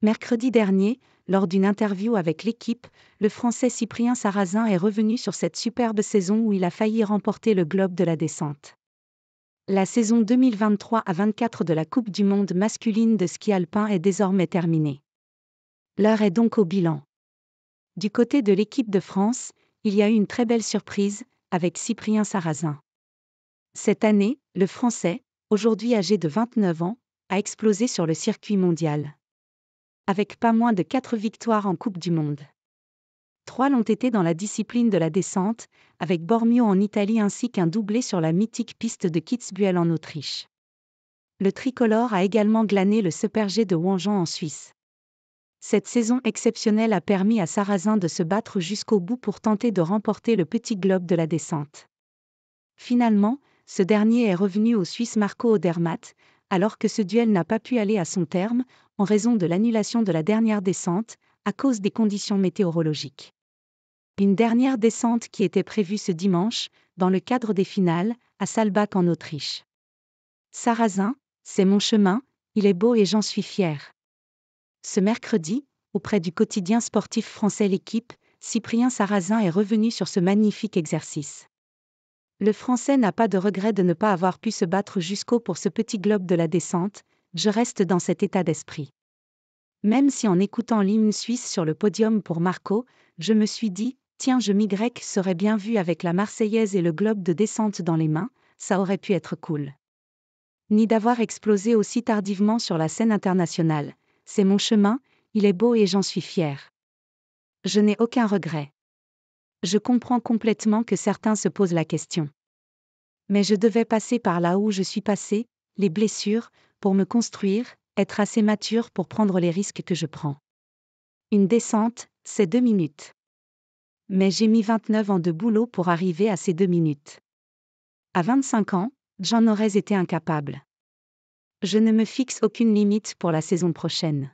Mercredi dernier, lors d'une interview avec l'équipe, le Français Cyprien Sarrazin est revenu sur cette superbe saison où il a failli remporter le globe de la descente. La saison 2023 à 24 de la Coupe du monde masculine de ski alpin est désormais terminée. L'heure est donc au bilan. Du côté de l'équipe de France, il y a eu une très belle surprise avec Cyprien Sarrazin. Cette année, le Français, aujourd'hui âgé de 29 ans, a explosé sur le circuit mondial avec pas moins de 4 victoires en Coupe du Monde. Trois l'ont été dans la discipline de la descente, avec Bormio en Italie ainsi qu'un doublé sur la mythique piste de Kitzbühel en Autriche. Le tricolore a également glané le superjet de Wangen en Suisse. Cette saison exceptionnelle a permis à Sarrazin de se battre jusqu'au bout pour tenter de remporter le petit globe de la descente. Finalement, ce dernier est revenu au Suisse Marco Odermatt, alors que ce duel n'a pas pu aller à son terme, en raison de l'annulation de la dernière descente, à cause des conditions météorologiques. Une dernière descente qui était prévue ce dimanche, dans le cadre des finales, à Salbach en Autriche. Sarrazin, c'est mon chemin, il est beau et j'en suis fier. Ce mercredi, auprès du quotidien sportif français L'équipe, Cyprien Sarrazin est revenu sur ce magnifique exercice. Le Français n'a pas de regret de ne pas avoir pu se battre jusqu'au pour ce petit globe de la descente, je reste dans cet état d'esprit. Même si en écoutant l'hymne suisse sur le podium pour Marco, je me suis dit, tiens, je m'y serait bien vu avec la Marseillaise et le globe de descente dans les mains, ça aurait pu être cool. Ni d'avoir explosé aussi tardivement sur la scène internationale. C'est mon chemin, il est beau et j'en suis fier. Je n'ai aucun regret. Je comprends complètement que certains se posent la question. Mais je devais passer par là où je suis passé, les blessures, pour me construire, être assez mature pour prendre les risques que je prends. Une descente, c'est deux minutes. Mais j'ai mis 29 ans de boulot pour arriver à ces deux minutes. À 25 ans, j'en aurais été incapable. Je ne me fixe aucune limite pour la saison prochaine.